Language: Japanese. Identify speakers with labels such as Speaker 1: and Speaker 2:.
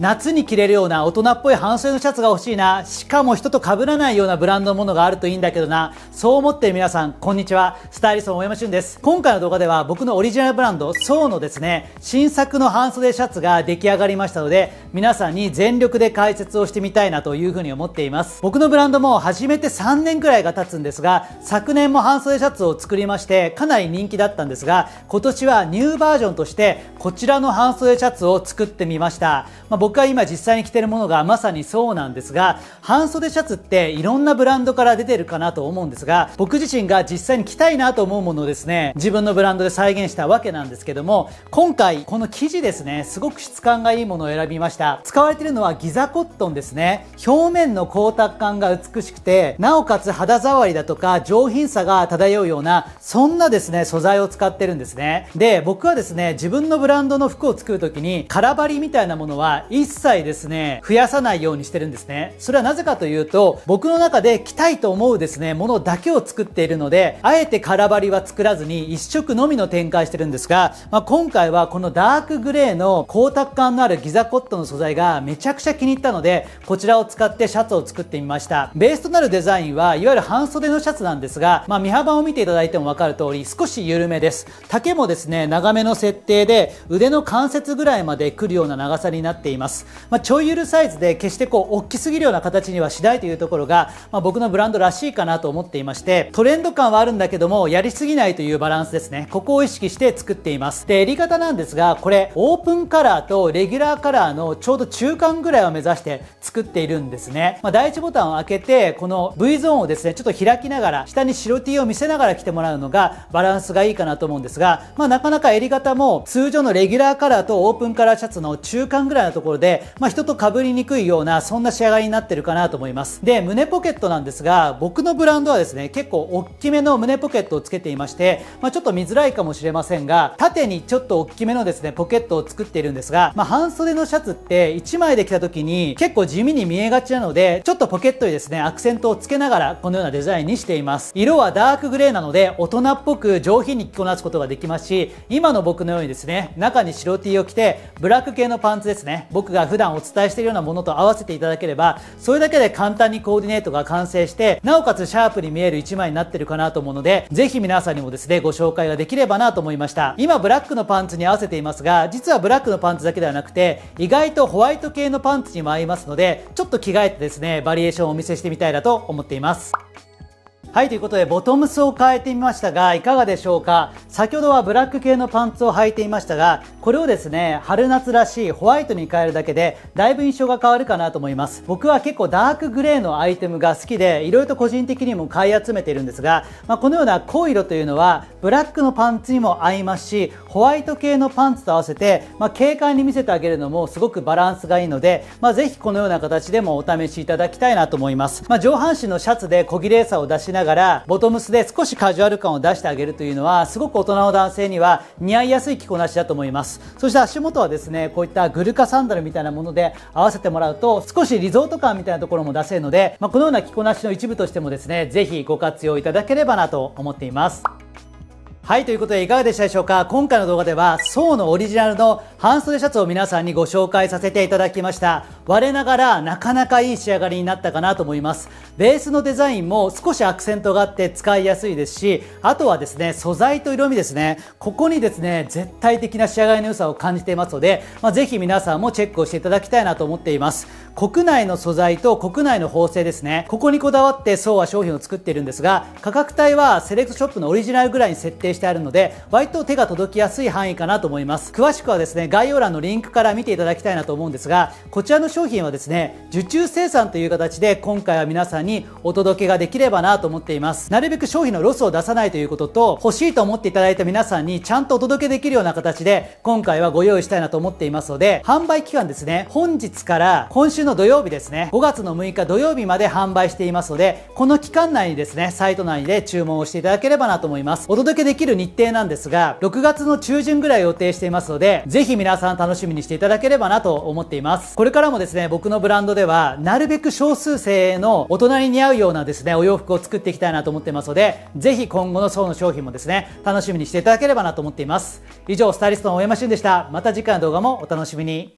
Speaker 1: 夏に着れるような大人っぽい半袖のシャツが欲しいな。しかも人と被らないようなブランドのものがあるといいんだけどな。そう思ってる皆さん、こんにちは。スタイリストの大山俊です。今回の動画では僕のオリジナルブランド、ソーのですね、新作の半袖シャツが出来上がりましたので、皆さんに全力で解説をしてみたいなというふうに思っています。僕のブランドも始めて3年くらいが経つんですが、昨年も半袖シャツを作りまして、かなり人気だったんですが、今年はニューバージョンとして、こちらの半袖シャツを作ってみました。まあ僕が今実際に着てるものがまさにそうなんですが、半袖シャツっていろんなブランドから出てるかなと思うんですが、僕自身が実際に着たいなと思うものをですね、自分のブランドで再現したわけなんですけども、今回この生地ですね、すごく質感がいいものを選びました。使われてるのはギザコットンですね。表面の光沢感が美しくて、なおかつ肌触りだとか上品さが漂うような、そんなですね、素材を使ってるんですね。で、僕はですね、自分のブランドの服を作る時に、空張りみたいなものは一切ですね、増やさないようにしてるんですね。それはなぜかというと、僕の中で着たいと思うですね、ものだけを作っているので、あえて空張りは作らずに一色のみの展開してるんですが、まあ、今回はこのダークグレーの光沢感のあるギザコットの素材がめちゃくちゃ気に入ったので、こちらを使ってシャツを作ってみました。ベースとなるデザインはいわゆる半袖のシャツなんですが、まあ、身幅を見ていただいてもわかる通り少し緩めです。丈もですね、長めの設定で腕の関節ぐらいまで来るような長さになっています。ます、まあ、ちょいゆるサイズで決してこう大きすぎるような形にはしないというところが、まあ、僕のブランドらしいかなと思っていましてトレンド感はあるんだけどもやりすぎないというバランスですねここを意識して作っていますで襟型なんですがこれオープンカラーとレギュラーカラーのちょうど中間ぐらいを目指して作っているんですね、まあ、第1ボタンを開けてこの V ゾーンをですねちょっと開きながら下に白 T を見せながら着てもらうのがバランスがいいかなと思うんですが、まあ、なかなか襟型も通常のレギュラーカラーとオープンカラーシャツの中間ぐらいのところろで、まあ、人と被りにくいような、そんな仕上がりになってるかなと思います。で、胸ポケットなんですが、僕のブランドはですね、結構大きめの胸ポケットをつけていまして、まあ、ちょっと見づらいかもしれませんが、縦にちょっと大きめのですね、ポケットを作っているんですが、まあ、半袖のシャツって1枚で着た時に結構地味に見えがちなので、ちょっとポケットにですね、アクセントをつけながら、このようなデザインにしています。色はダークグレーなので、大人っぽく上品に着こなすことができますし、今の僕のようにですね、中に白 T を着て、ブラック系のパンツですね、僕僕が普段お伝えしているようなものと合わせていただければそれだけで簡単にコーディネートが完成してなおかつシャープに見える1枚になってるかなと思うのでぜひ皆さんにもですねご紹介ができればなと思いました今ブラックのパンツに合わせていますが実はブラックのパンツだけではなくて意外とホワイト系のパンツにも合いますのでちょっと着替えてですねバリエーションをお見せしてみたいなと思っていますはいということでボトムスを変えてみましたがいかがでしょうか先ほどはブラック系のパンツを履いていましたがこれをですね春夏らしいホワイトに変えるだけでだいぶ印象が変わるかなと思います僕は結構ダークグレーのアイテムが好きでいろいろと個人的にも買い集めているんですが、まあ、このような濃い色というのはブラックのパンツにも合いますしホワイト系のパンツと合わせて、まあ、軽快に見せてあげるのもすごくバランスがいいので、まあ、ぜひこのような形でもお試しいただきたいなと思います、まあ、上半身のシャツで小綺麗さを出しながらながらボトムスで少しカジュアル感を出してあげるというのはすごく大人の男性には似合いやすい着こなしだと思いますそして足元はですねこういったグルカサンダルみたいなもので合わせてもらうと少しリゾート感みたいなところも出せるので、まあ、このような着こなしの一部としてもですね是非ご活用いただければなと思っていますはい、ということでいかがでしたでしょうか今回の動画では、層のオリジナルの半袖シャツを皆さんにご紹介させていただきました我ながらなかなかいい仕上がりになったかなと思いますベースのデザインも少しアクセントがあって使いやすいですしあとはですね素材と色味ですねここにですね絶対的な仕上がりの良さを感じていますので、まあ、ぜひ皆さんもチェックをしていただきたいなと思っています国内の素材と国内の縫製ですねここにこだわってそうは商品を作っているんですが価格帯はセレクトショップのオリジナルぐらいに設定してあるので割と手が届きやすい範囲かなと思います詳しくはですね概要欄のリンクから見ていただきたいなと思うんですがこちらの商品はですね受注生産という形で今回は皆さんにお届けができればなと思っていますなるべく商品のロスを出さないということと欲しいと思っていただいた皆さんにちゃんとお届けできるような形で今回はご用意したいなと思っていますので販売期間ですね本日から今週の土曜日ですね5月の6日土曜日まで販売していますのでこの期間内にですねサイト内で注文をしていただければなと思いますお届けできる日程なんですが6月の中旬ぐらい予定していますのでぜひ皆皆さん楽しみにしていただければなと思っています。これからもですね、僕のブランドでは、なるべく少数生の大人に似合うようなですね、お洋服を作っていきたいなと思ってますので、ぜひ今後の層の商品もですね、楽しみにしていただければなと思っています。以上、スタイリストの大山俊でした。また次回の動画もお楽しみに。